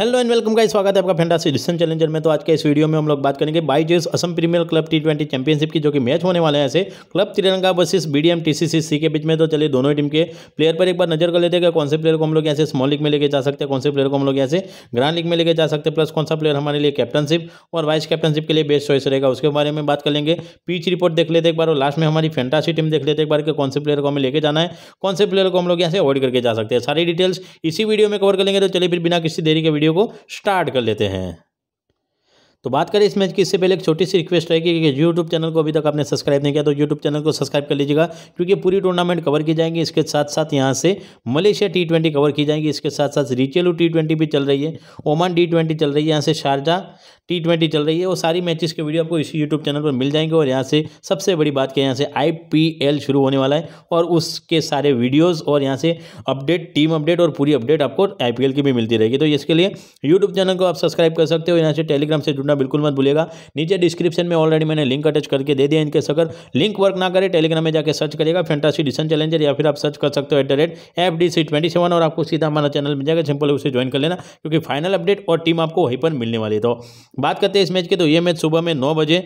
hello and welcome का स्वागत है आपका फैंटासी डिस्टन चैलेंजर में तो आज के इस वीडियो में हम लोग बात करेंगे बाई जेस Assam premier club T twenty championship की जो कि मैच होने वाले हैं ऐसे क्लब तिरंगा वर्सेस बीडीएम टीसीसीसी के बीच में तो चलिए दोनों टीम के प्लेयर पर एक बार नजर कर लेते हैं कौन से प्लेयर को हम लोग यहाँ से स्मॉल लीग में लेके जा सकते हैं कौन से प्लेयर को हम लोग यहाँ से ग्रांड लीग में लेके जा सकते हैं प्लस कौन सा प्लेयर हमारे लिए कैप्टनशिप और वाइस कैप्टनशिप के लिए बेस्ट चॉइस रहेगा उसके बारे में बात कर लेंगे पीच रिपोर्ट देख लेते एक बार और लास्ट में हमारी फेंटासी टीम देख लेते एक बार कौन से प्लेयर को हमें लेके जाना है कौन से प्लेयर को हम लोग यहाँ से अवॉइड करके जा सकते हैं सारी डिटेल्स इसी वीडियो में कवर कर लेंगे तो चलिए फिर बिना किसी देरी के वीडियो वीडियो को स्टार्ट कर लेते हैं तो बात करें इस मैच की इससे पहले एक छोटी सी रिक्वेस्ट रहेगी कि यूट्यूब चैनल को अभी तक आपने सब्सक्राइब नहीं किया तो यूट्यूब चैनल को सब्सक्राइब कर लीजिएगा क्योंकि पूरी टूर्नामेंट कवर की जाएंगी इसके साथ साथ यहाँ से मलेशिया टी ट्वेंटी कवर की जाएंगी इसके साथ साथ रिचेलू टी ट्वेंटी भी चल रही है ओमान टी ट्वेंटी चल रही है यहाँ से शारजा टी ट्वेंटी चल रही है वो सारी मैचेस के वीडियो आपको इसी यूट्यूब चैनल पर मिल जाएंगे और यहाँ से सबसे बड़ी बात कि यहाँ से आईपीएल शुरू होने वाला है और उसके सारे वीडियोस और यहाँ से अपडेट टीम अपडेट और पूरी अपडेट आपको आईपीएल की भी मिलती रहेगी तो इसके लिए यूट्यूब चैनल को आप सब्सक्राइब कर सकते हो यहाँ से टेलीग्राम से जुड़ना जुड़ना बिल्कुल मत भूलिएगा नीचे डिस्क्रिप्शन में ऑलरेडी मैंने लिंक अटैच करके दे दिया इनके अगर लिंक वर्क ना करे टेलीग्राम में जाकर सर्च करेगा फेंटासी डिसन चैलेंजर या फिर आप सर्च कर सकते हो at the rate F D C twenty seven और आपको सीधा हमारा चैनल मिल जाएगा सिंपल उसे ज्वाइन कर लेना क्योंकि फाइनल अपडेट और टीम आपको वहीं पर मिलने वाली तो बात करते हैं इस मैच की तो ये मैच सुबह में नौ बजे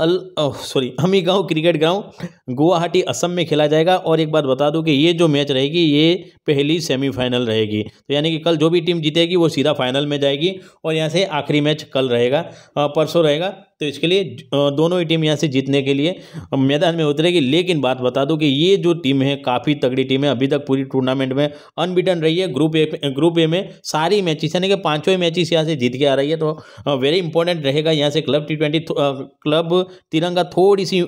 अल सॉरी हमी गाँव क्रिकेट ग्राउंड गुवाहाटी असम में खेला जाएगा और एक बात बता दूं कि ये जो मैच रहेगी ये पहली सेमीफाइनल रहेगी तो यानी कि कल जो भी टीम जीतेगी वो सीधा फाइनल में जाएगी और यहाँ से आखिरी मैच कल रहेगा परसों रहेगा तो इसके लिए दोनों ही टीम यहाँ से जीतने के लिए मैदान में उतरेगी लेकिन बात बता दूँ कि ये जो टीम है काफ़ी तगड़ी टीम है अभी तक पूरी टूर्नामेंट में अनबिटन रही है ग्रुप ए ग्रुप ए में सारी मैचेस यानी कि पाँचों मैचेस यहाँ से जीत के आ रही है तो वेरी इंपॉर्टेंट रहेगा यहाँ से क्लब टी ट्वेंटी क्लब तिरंगा थोड़ी सी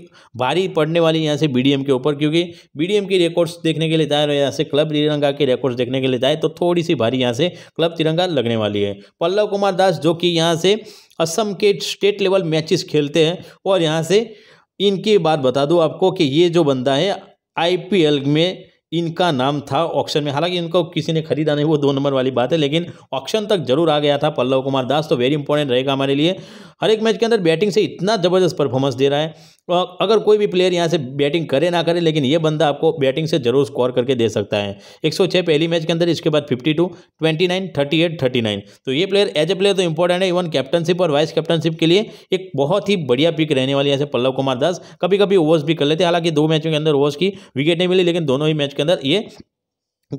भारी पड़ने वाली यहाँ से बीडीएम के ऊपर क्योंकि बीडीएम की रिकॉर्ड्स देखने के लिए जाए और यहाँ से क्लब तिरंगा के रिकॉर्ड्स देखने के लिए जाए तो थोड़ी सी भारी यहाँ से क्लब तिरंगा लगने वाली है पल्लव कुमार दास जो कि यहाँ से असम के स्टेट लेवल मैचेस खेलते हैं और यहाँ से इनकी बात बता दूँ आपको कि ये जो बंदा है आई में इनका नाम था ऑक्शन में हालांकि इनको किसी ने खरीदा नहीं वो दो नंबर वाली बात है लेकिन ऑक्शन तक जरूर आ गया था पल्लव कुमार दास तो वेरी इंपॉर्टेंट रहेगा हमारे लिए हर एक मैच के अंदर बैटिंग से इतना ज़बरदस्त परफॉर्मेंस दे रहा है अगर कोई भी प्लेयर यहाँ से बैटिंग करे ना करे लेकिन ये बंदा आपको बैटिंग से जरूर स्कोर करके दे सकता है 106 पहली मैच के अंदर इसके बाद 52, 29, 38, 39 तो ये प्लेयर एज ए प्लेयर तो इंपॉर्टेंट है इवन कैप्टनशिप और वाइस कैप्टनशिप के लिए एक बहुत ही बढ़िया पिक रहने वाली यहाँ ऐसे पल्लव कुमार दास कभी कभी ओवर्स भी कर लेते हैं हालांकि दो मैचों के अंदर ओवर्स की विकेट नहीं मिली लेकिन दोनों ही मैच के अंदर ये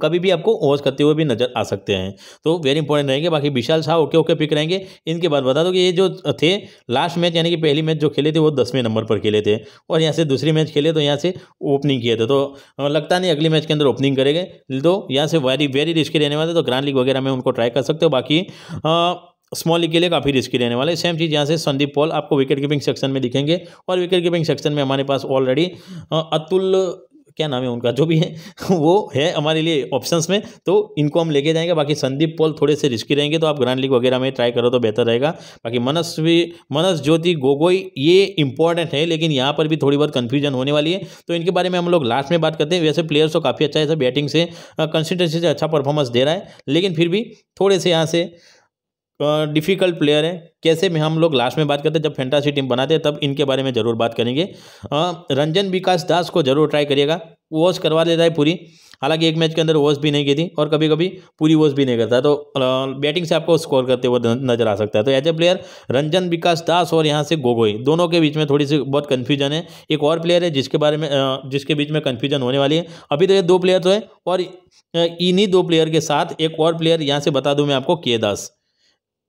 कभी भी आपको ओज करते हुए भी नजर आ सकते हैं तो वेरी इंपॉर्टेंट रहेंगे बाकी Vishal Shah okay okay pick रहेंगे इनके बाद बता दो कि ये जो थे लास्ट मैच यानी कि पहली मैच जो खेले थे वो दसवें नंबर पर खेले थे और यहाँ से दूसरी मैच खेले तो यहाँ से ओपनिंग किए थे तो लगता नहीं अगली मैच के अंदर ओपनिंग करेंगे तो यहाँ से वेरी वेरी रिस्की रहने वाले तो ग्रांड लीग वगैरह में उनको ट्राई कर सकते हो बाकी स्मॉल लीग के लिए काफ़ी रिस्की रहने वाले सेम चीज़ यहाँ से संदीप पॉल आपको विकेट कीपिंग सेक्शन में दिखेंगे और विकेट कीपिंग सेक्शन में हमारे पास ऑलरेडी अतुल क्या नाम है उनका जो भी है वो है हमारे लिए ऑप्शंस में तो इनको हम लेके जाएंगे बाकी संदीप पॉल थोड़े से रिस्की रहेंगे तो आप ग्रांड लीग वगैरह में ट्राई करो तो बेहतर रहेगा बाकी मनस भी मनस ज्योति गोगोई ये इंपॉर्टेंट है लेकिन यहाँ पर भी थोड़ी बहुत कन्फ्यूजन होने वाली है तो इनके बारे में हम लोग लास्ट में बात करते हैं वैसे प्लेयर्स तो काफ़ी अच्छा है बैटिंग से कंसिस्टेंसी से अच्छा परफॉर्मेंस दे रहा है लेकिन फिर भी थोड़े से यहाँ से डिफ़िकल्ट प्लेयर है कैसे में हम लोग लास्ट में बात करते हैं जब फैंटासी टीम बनाते हैं तब इनके बारे में ज़रूर बात करेंगे रंजन विकास दास को ज़रूर ट्राई करिएगा वॉश करवा देता है पूरी हालांकि एक मैच के अंदर वॉश भी नहीं की थी और कभी कभी पूरी वॉश भी नहीं करता तो बैटिंग से आपको स्कोर करते हुए नजर आ सकता है तो as a player Ranjan Vikas Das और यहाँ से गोगोई दोनों के बीच में थोड़ी सी बहुत कन्फ्यूजन है एक और प्लेयर है जिसके बारे में जिसके बीच में कन्फ्यूजन होने वाली है अभी तो ये दो प्लेयर तो है और इन्हीं दो प्लेयर के साथ एक और प्लेयर यहाँ से बता दूँ मैं आपको के दास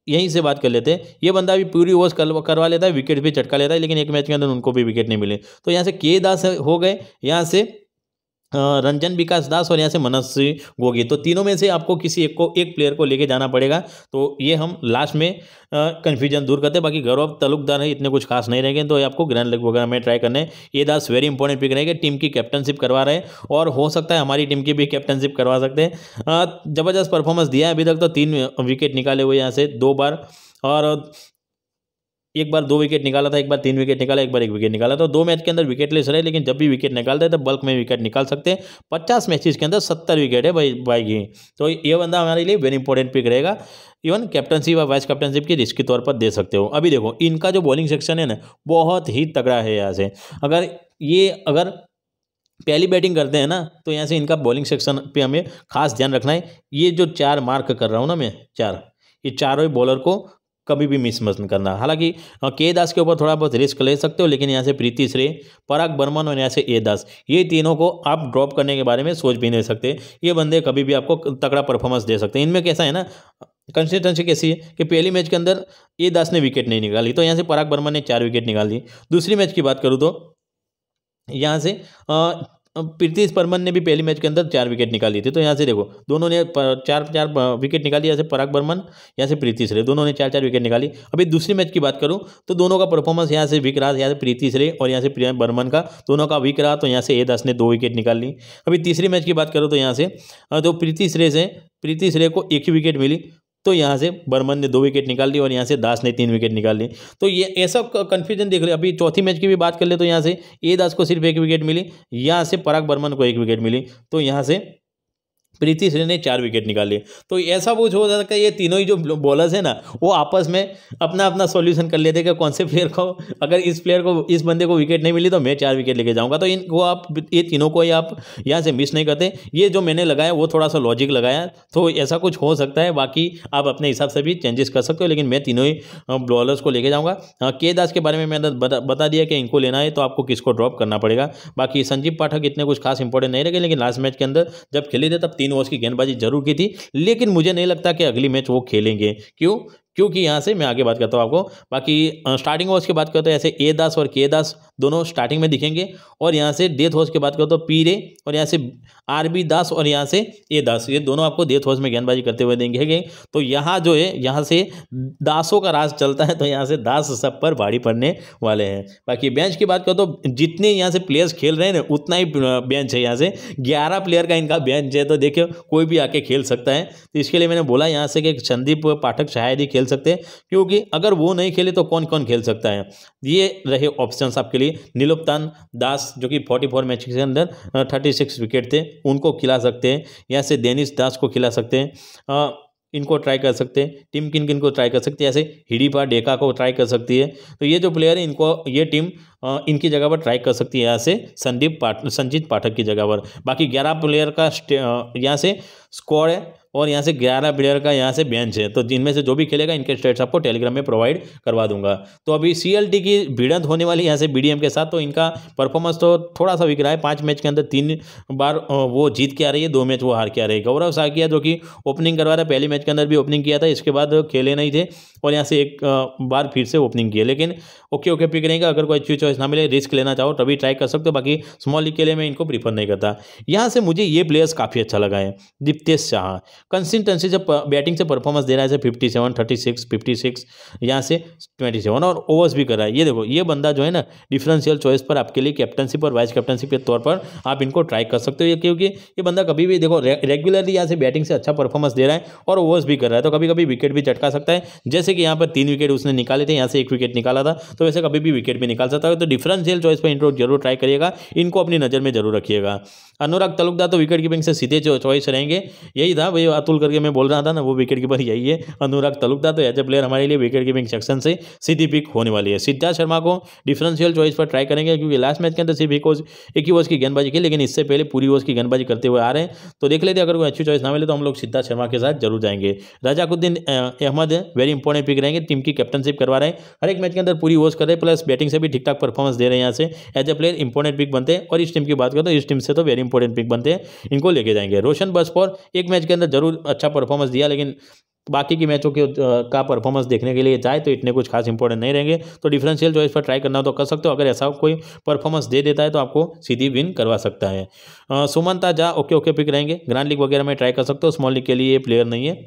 यहीं से बात कर लेते हैं ये बंदा भी पूरी ओवर्स करवा लेता है विकेट भी चटका लेता है लेकिन एक मैच के अंदर उनको भी विकेट नहीं मिले तो यहाँ से के दास हो गए यहाँ से हाँ, रंजन विकास दास और यहाँ से मनस्वी गोगी तो तीनों में से आपको किसी एक को एक प्लेयर को लेके जाना पड़ेगा तो ये हम लास्ट में कन्फ्यूजन दूर करते हैं बाकी गौरव तालुकदार है इतने कुछ खास नहीं रहेंगे तो ये आपको ग्रैंड लग वगैरह में ट्राई करने ये दास वेरी इंपॉर्टेंट पिक रहेगा टीम की कैप्टनशिप करवा रहे हैं और हो सकता है हमारी टीम की भी कैप्टनशिप करवा सकते हैं ज़बरदस्त परफॉर्मेंस दिया है अभी तक तो तीन विकेट निकाले हुए यहाँ से दो बार और एक बार दो विकेट निकाला था एक बार तीन विकेट निकाला एक बार एक विकेट निकाला तो दो मैच के अंदर विकेट लेस रहे लेकिन जब भी विकेट निकालते हैं तो बल्क में विकेट निकाल सकते हैं पचास मैचेस के अंदर सत्तर विकेट है भाई भाई की तो ये बंदा हमारे लिए वेरी इंपॉर्टेंट पिक रहेगा इवन कैप्टनशिप और वाइस कैप्टनशिप की रिस्क के तौर पर दे सकते हो अभी देखो इनका जो बॉलिंग सेक्शन है ना बहुत ही तगड़ा है यहाँ से अगर ये अगर पहली बैटिंग करते हैं ना तो यहाँ से इनका बॉलिंग सेक्शन पे हमें खास ध्यान रखना है ये जो चार मार्क कर रहा हूँ ना मैं चार ये चारों बॉलर को कभी भी मिस मत करना हालांकि के दास के ऊपर थोड़ा बहुत रिस्क ले सकते हो लेकिन यहाँ से प्रीति श्रे पराग बर्मन और यहाँ से ए दास ये तीनों को आप ड्रॉप करने के बारे में सोच भी नहीं सकते ये बंदे कभी भी आपको तगड़ा परफॉर्मेंस दे सकते हैं इनमें कैसा है ना कंसिस्टेंसी कैसी है कि पहली मैच के अंदर ए दास ने विकेट नहीं निकाली तो यहाँ से पराग बर्मन ने चार विकेट निकाल दी दूसरी मैच की बात करूँ तो यहाँ से प्रीति परमन ने भी पहले मैच के अंदर चार विकेट निकाली थी तो यहाँ से देखो दोनों ने चार चार विकेट निकाली यहाँ से पराग बर्मन यहाँ से प्रीति श्रे दोनों ने चार चार विकेट निकाली अभी दूसरी मैच की बात करूँ तो दोनों का परफॉर्मेंस यहाँ से वीक रहा यहाँ से प्रीति श्रे और यहाँ से प्रिया बर्मन का दोनों का वीक रहा तो यहाँ से ए दस ने दो विकेट निकाल ली अभी तीसरी मैच की बात करूँ तो यहाँ से तो प्रीति श्रेय से प्रीति श्रेय को एक ही विकेट मिली तो यहाँ से बर्मन ने दो विकेट निकाल ली और यहाँ से दास ने तीन विकेट निकाल ली तो ये ऐसा कन्फ्यूजन देख रहे अभी चौथी मैच की भी बात कर ले तो यहाँ से ए दास को सिर्फ एक विकेट मिली यहाँ से पराग बर्मन को एक विकेट मिली तो यहाँ से प्रीति सिंह ने चार विकेट निकाले तो ऐसा कुछ हो जाता है ये तीनों ही जो बॉलर्स हैं ना वो आपस में अपना अपना सोल्यूशन कर लेते कि कौन से प्लेयर को अगर इस प्लेयर को इस बंदे को विकेट नहीं मिली तो मैं चार विकेट लेके जाऊँगा तो इनको आप ये तीनों को ही आप यहाँ से मिस नहीं करते ये जो मैंने लगाया वो थोड़ा सा लॉजिक लगाया तो ऐसा कुछ हो सकता है बाकी आप अपने हिसाब से भी चेंजेस कर सकते हो लेकिन मैं तीनों ही बॉलर्स को लेके जाऊँगा के दास के बारे में मैंने बता, बता दिया कि इनको लेना है तो आपको किसको ड्रॉप करना पड़ेगा बाकी संजीव पाठक इतने कुछ खास इंपॉर्टेंट नहीं रहे लेकिन लास्ट मैच के अंदर जब खेले थे तब तीन तीन ओवर्स की गेंदबाजी जरूर की थी लेकिन मुझे नहीं लगता कि अगली मैच वो खेलेंगे क्यों क्योंकि यहाँ से मैं आगे बात करता हूँ आपको बाकी स्टार्टिंग ओवर्स की बात करते हैं ऐसे ए दास और के दास दोनों स्टार्टिंग में दिखेंगे और यहाँ से डेथ ओवर्स की बात करते हो पीरे और यहाँ से आर बी दास और यहाँ से ए दास ये दोनों आपको दे हाउस में गेंदबाजी करते हुए देंगे है तो यहाँ जो है यहाँ से दासों का राज चलता है तो यहाँ से दास सब पर भारी पड़ने वाले हैं बाकी बेंच की बात करो तो जितने यहाँ से प्लेयर्स खेल रहे हैं ना उतना ही बेंच है यहाँ से ग्यारह प्लेयर का इनका बेंच है तो देखियो कोई भी आके खेल सकता है तो इसके लिए मैंने बोला यहाँ से कि संदीप पाठक शायद ही खेल सकते हैं क्योंकि अगर वो नहीं खेले तो कौन कौन खेल सकता है ये रहे ऑप्शन आपके लिए नीलोपतान दास जो कि फोर्टी फोर मैच के अंदर थर्टी सिक्स विकेट थे उनको खिला सकते हैं या से दैनिश दास को खिला सकते हैं इनको ट्राई कर सकते हैं टीम किन किन को ट्राई कर सकती है ऐसे हिडीपा डेका को ट्राई कर सकती है तो ये जो प्लेयर है इनको ये टीम इनकी जगह पर ट्राई कर सकती है यहाँ से संदीप पाठ संजीत पाठक की जगह पर बाकी ग्यारह प्लेयर का यहाँ से स्कोर है और यहाँ से ग्यारह प्लेयर का यहाँ से बेंच है तो जिनमें से जो भी खेलेगा इनके स्टेट्स आपको टेलीग्राम में प्रोवाइड करवा दूंगा तो अभी सी की भिड़ंत होने वाली यहाँ से बी के साथ तो इनका परफॉर्मेंस तो थोड़ा सा बिक रहा है पाँच मैच के अंदर तीन बार वो जीत के आ रही है दो मैच वो हार के आ रही है गौरव साकिया जो कि ओपनिंग करवा रहा है पहले मैच के अंदर भी ओपनिंग किया था इसके बाद खेले नहीं थे और यहाँ से एक बार फिर से ओपनिंग किया लेकिन ओके ओके पिक रहेगा अगर कोई अच्छी चॉइस ना मिले रिस्क लेना चाहो तभी ट्राई कर सकते हो बाकी स्मॉल लीग के लिए मैं इनको प्रीफर नहीं करता यहाँ से मुझे ये प्लेयर्स काफ़ी अच्छा लगा है दीप्तेश शाह कंसिस्टेंसी जब बैटिंग से परफॉर्मेंस दे रहा है fifty seven thirty six fifty six यहाँ से ट्वेंटी सेवन और ओवर्स भी कर रहा है ये देखो ये बंदा जो है ना डिफरेंशियल चॉइस पर आपके लिए कैप्टनशिप और वाइस कैप्टनशिप के तौर पर आप इनको ट्राई कर सकते हो क्योंकि ये बंदा कभी भी देखो रेगुलरली यहाँ से बैटिंग से अच्छा परफॉर्मेंस दे रहा है और ओवर्स भी कर रहा है तो कभी कभी विकेट भी चटका सकता है जैसे कि यहाँ पर तीन विकेट उसने निकाले थे यहाँ से एक विकेट निकाला था तो वैसे कभी भी विकेट भी निकाल सकता है तो डिफरेंशियल चॉइस पर इनको जरूर ट्राई करिएगा इनको अपनी नज़र में जरूर रखिएगा अनुराग तलुकदा तो विकेट कीपिंग से सीधे जो चॉइस रहेंगे यही था वही अतुल करके मैं बोल रहा था ना वो विकेट कीपर यही है अनुराग तलुकदा तो एज ए प्लेयर हमारे लिए विकेट कीपिंग सेक्शन से सीधी पिक होने वाली है सिद्धार्थ शर्मा को डिफरेंशियल चॉइस पर ट्राई करेंगे क्योंकि लास्ट मैच के अंदर सिर्फ एक ओवर एक ही ओवर की गेंदबाजी की लेकिन इससे पहले पूरी ओवर की गेंदबाजी करते हुए आ रहे हैं तो देख लेते अगर कोई अच्छी चॉइस ना मिले तो हम लोग सिद्धार्थ शर्मा के साथ जरूर जाएंगे Rajakuddin Ahmed very important pick रहेंगे टीम की कैप्टनशिप करवा रहे हैं हर एक मैच के अंदर पूरी ओवर्स कर रहे हैं प्लस बैटिंग से भी ठीक ठाक परफॉर्मेंस दे रहे हैं यहाँ से as a player important pick बनते हैं और इस टीम की बात करें तो इस टीम से तो वेरी इंपॉर्टेंट पिक बनते हैं इनको लेके जाएंगे रोशन बस पर एक मैच के अंदर जरूर अच्छा परफॉर्मेंस दिया लेकिन बाकी की मैचों के का परफॉर्मेंस देखने के लिए जाए तो इतने कुछ खास इंपॉर्टेंट नहीं रहेंगे तो डिफरेंशियल चॉइस पर ट्राई करना हो तो कर सकते हो अगर ऐसा कोई परफॉर्मेंस दे देता है तो आपको सीधी विन करवा सकता है Sumanta Jha okay okay pick रहेंगे ग्रांड लीग वगैरह में ट्राई कर सकते हो स्मॉल लीग के लिए प्लेयर नहीं है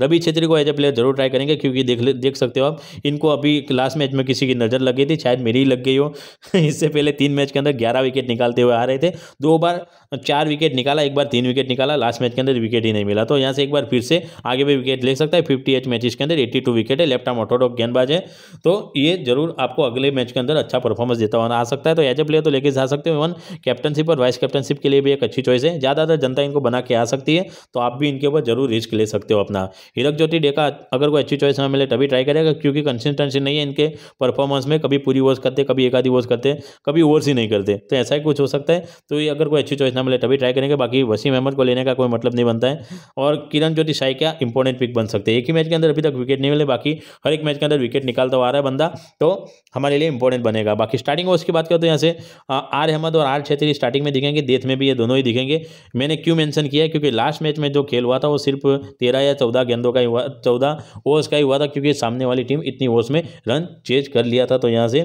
रवि छेत्री को एज ए प्लेयर जरूर ट्राई करेंगे क्योंकि देख देख सकते हो आप इनको अभी लास्ट मैच में किसी की नज़र लग गई थी शायद मेरी ही लग गई हो इससे पहले तीन मैच के अंदर ग्यारह विकेट निकालते हुए आ रहे थे दो बार चार विकेट निकाला एक बार तीन विकेट निकाला लास्ट मैच के अंदर विकेट ही नहीं मिला तो यहाँ से एक बार फिर से आगे भी विकेट ले सकता है फिफ्टी एच मैचेस के अंदर एट्टी टू विकेट है लेफ्ट आर्म ऑटोडॉक गेंदबाज है तो ये जरूर आपको अगले मैच के अंदर अच्छा परफॉर्मेंस देता हुआ आ सकता है तो एज ए प्लेयर तो लेके जा सकते हो इवन कैप्टनशिप और वाइस कैप्टनशिप के लिए भी एक अच्छी चॉइस है ज़्यादातर जनता इनको बना के आ सकती है तो आप भी इनके ऊपर जरूर रिस्क ले सकते हो अपना हीरक ज्योति डेका अगर कोई अच्छी चॉइस हमें मिले तभी ट्राई करेगा क्योंकि कंसिस्टेंसी नहीं है इनके परफॉर्मेंस में कभी पूरी ओवर्स करते कभी एक आधी ओवर्स करते कभी ओवर्स ही नहीं करते तो ऐसा ही कुछ हो सकता है तो ये अगर कोई अच्छी चॉइस ना मिले तभी ट्राई करेंगे बाकी वसीम अहमद को लेने का कोई मतलब नहीं बनता है और किरण ज्योति शाही क्या इंपॉर्टेंट पिक बन सकते हैं एक ही मैच के अंदर अभी तक विकेट नहीं मिले बाकी हर एक मैच के अंदर विकेट निकालता हुआ आ रहा है बंदा तो हमारे लिए इंपॉर्टेंट बनेगा बाकी स्टार्टिंग ओवर्स की बात करते हैं तो यहाँ से आर अहमद और आर छेत्री स्टार्टिंग में दिखेंगे देथ में भी ये दोनों ही दिखेंगे मैंने क्यों मैंशन किया क्योंकि लास्ट मैच में जो खेल हुआ था वो सिर्फ तेरह या चौदह चौदह गेंदों का ही हुआ चौदह ओवर्स का ही हुआ था क्योंकि सामने वाली टीम इतनी ओवर्स में रन चेज कर लिया था तो यहाँ से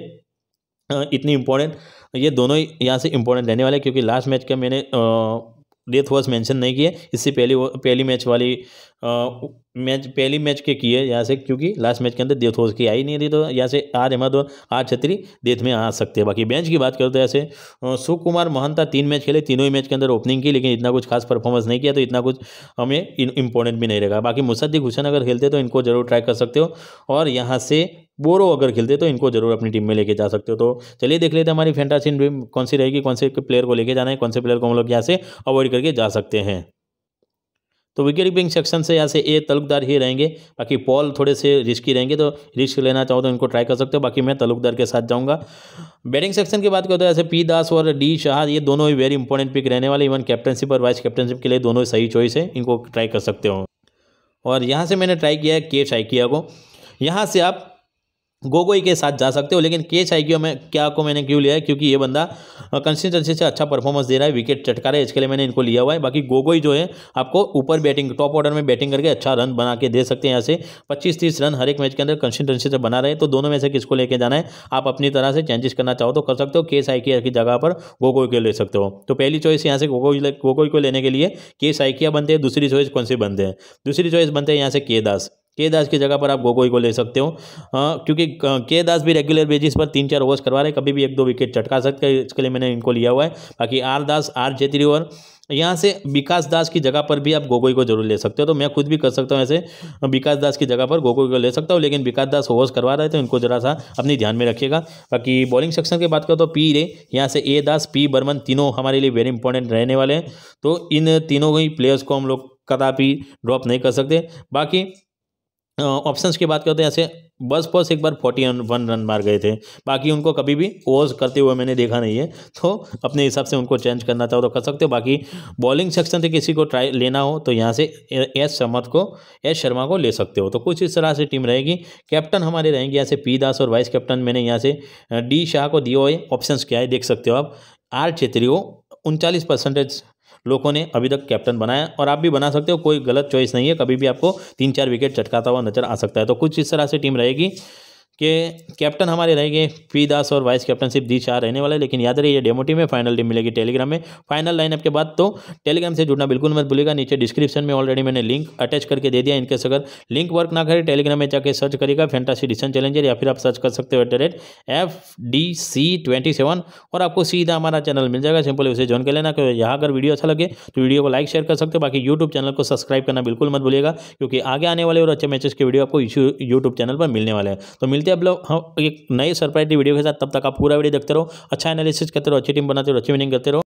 इतनी इम्पोर्टेंट ये दोनों ही यहाँ से इम्पोर्टेंट रहने वाले क्योंकि लास्ट मैच का मैंने डेथ वॉज मेंशन नहीं किए इससे पहली पहली मैच वाली आ, मैच पहली मैच के किए यहाँ से क्योंकि लास्ट मैच के अंदर डेथ वॉज की आई नहीं थी तो यहाँ से आर अहमद और आर छत्री डेथ में आ सकते हैं बाकी बेंच की बात करते तो ऐसे सुख कुमार महंता तीन मैच खेले तीनों ही मैच के अंदर ओपनिंग की लेकिन इतना कुछ खास परफॉर्मेंस नहीं किया तो इतना कुछ हमें इंपॉर्टेंट भी नहीं रहेगा बाकी मुसद्दी हुसैन अगर खेलते तो इनको जरूर ट्राई कर सकते हो और यहाँ से बोरो अगर खेलते तो इनको जरूर अपनी टीम में लेके जा सकते हो तो चलिए देख लेते हैं हमारी फैंटासी टीम कौन सी रहेगी कौन से प्लेयर को लेके जाना है कौन से प्लेयर को हम लोग यहाँ से अवॉइड करके जा सकते हैं तो विकेट कीपिंग सेक्शन से यहाँ से ए तलुकदार ही रहेंगे बाकी पॉल थोड़े से रिस्की रहेंगे तो रिस्क लेना चाहो तो इनको ट्राई कर सकते हो बाकी मैं तलुकदार के साथ जाऊंगा बैटिंग सेक्शन की बात करते हैं ऐसे तो पी दास और डी शाह ये दोनों ही वेरी इंपॉर्टेंट पिक रहने वाले इवन कैप्टनशिप और वाइस कैप्टनशिप के लिए दोनों ही सही चॉइस है इनको ट्राई कर सकते हो और यहाँ से मैंने ट्राई किया है के शाइकिया को यहाँ से आप गोगोई के साथ जा सकते हो लेकिन के चाहिए में क्या को मैंने क्यों लिया है क्योंकि ये बंदा कंसिस्टेंसी से अच्छा परफॉर्मेंस दे रहा है विकेट चटका रहा है इसके लिए मैंने इनको लिया हुआ है बाकी गोगोई जो है आपको ऊपर बैटिंग टॉप ऑर्डर में बैटिंग करके अच्छा रन बना के दे सकते हैं यहाँ से पच्चीस तीस रन हर एक मैच के अंदर कंसिस्टेंसी से बना रहे तो दोनों में से किसको लेके जाना है आप अपनी तरह से चेंजेस करना चाहो तो कर सकते हो के साइकिया की जगह पर गोगोई को ले सकते हो तो पहली चॉइस यहाँ से गोगोई गोगोई को लेने के लिए के साइकिया बनते हैं दूसरी चॉइस कौन से बनते हैं दूसरी चॉइस बनते हैं यहाँ से के दास के दास की जगह पर आप गोगोई को ले सकते हो क्योंकि के दास भी रेगुलर बेसिस पर तीन चार ओवर्स करवा रहे हैं कभी भी एक दो विकेट चटका सकते हैं इसके लिए मैंने इनको लिया हुआ है बाकी आर दास आर जेत्री और यहाँ से विकास दास की जगह पर भी आप गोगोई को जरूर ले सकते हो तो मैं खुद भी कर सकता हूँ ऐसे विकास दास की जगह पर गोगोई को ले सकता हूँ लेकिन विकास दास ओवर्स करवा रहे थे उनको जरा सा अपनी ध्यान में रखिएगा बाकी बॉलिंग सेक्शन की बात करो तो पी रे यहाँ से ए दास पी बर्मन तीनों हमारे लिए वेरी इंपॉर्टेंट रहने वाले हैं तो इन तीनों ही प्लेयर्स को हम लोग कदापि ड्रॉप नहीं कर सकते बाकी ऑप्शंस की बात करते हैं ऐसे बस बस एक बार फोर्टी वन रन मार गए थे बाकी उनको कभी भी ओवर्स करते हुए मैंने देखा नहीं है तो अपने हिसाब से उनको चेंज करना चाहो तो कर सकते हो बाकी बॉलिंग सेक्शन से किसी को ट्राई लेना हो तो यहाँ से एस समर्थ को एस शर्मा को ले सकते हो तो कुछ इस तरह से टीम रहेगी कैप्टन हमारे रहेंगे यहाँ से पी दास और वाइस कैप्टन मैंने यहाँ से डी शाह को दिए हुए ऑप्शन क्या है देख सकते हो आप आर छेत्री हो उनचालीस परसेंटेज लोगों ने अभी तक कैप्टन बनाया और आप भी बना सकते हो कोई गलत चॉइस नहीं है कभी भी आपको तीन चार विकेट चटकाता हुआ नजर आ सकता है तो कुछ इस तरह से टीम रहेगी के कैप्टन हमारे रहेंगे पी दास और वाइस कैप्टनशिप दी चार रहने वाले लेकिन याद रही डेमो टीम में फाइनल टीम मिलेगी टेलीग्राम में फाइनल लाइनअप के बाद तो टेलीग्राम से जुड़ना बिल्कुल मत भूलिएगा नीचे डिस्क्रिप्शन में ऑलरेडी मैंने लिंक अटैच करके दे दिया इनकेस अगर लिंक वर्क ना करे टेलीग्राम में जाकर सर्च करेगा फेंटासी डिसन चैलेंजर या फिर आप सर्च कर सकते हो at the rate F D C twenty seven और आपको सीधा हमारा चैनल मिल जाएगा सिंपल उसे ज्वाइन कर लेना यहाँ अगर वीडियो अच्छा लगे तो वीडियो को लाइक शेयर कर सकते हो बाकी यूट्यूब चैनल को सब्सक्राइब करना बिल्कुल मत भूलिएगा क्योंकि आगे आने वाले और अच्छे मैचेस के वीडियो आपको यूट्यूब चैनल पर मिलने वाले हैं तो मिलते हैं अब लोग हाँ, एक नए सरप्राइज वीडियो के साथ तब तक आप पूरा वीडियो देखते रहो अच्छा एनालिसिस करते रहो अच्छी टीम बनाते रहो अच्छी विनिंग करते रहो